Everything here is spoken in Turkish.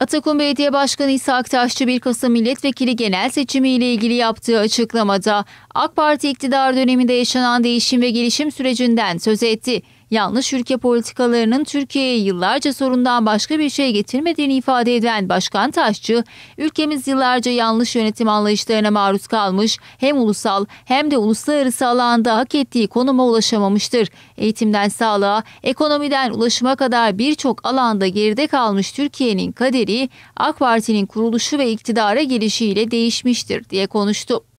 Atakum Belediye Başkanı İsa Aktaşçı 1 Kasım Milletvekili genel seçimi ile ilgili yaptığı açıklamada AK Parti iktidar döneminde yaşanan değişim ve gelişim sürecinden söz etti. Yanlış ülke politikalarının Türkiye'ye yıllarca sorundan başka bir şey getirmediğini ifade eden Başkan Taşçı, ülkemiz yıllarca yanlış yönetim anlayışlarına maruz kalmış, hem ulusal hem de uluslararası alanda hak ettiği konuma ulaşamamıştır. Eğitimden sağlığa, ekonomiden ulaşıma kadar birçok alanda geride kalmış Türkiye'nin kaderi AK Parti'nin kuruluşu ve iktidara gelişiyle değişmiştir diye konuştu.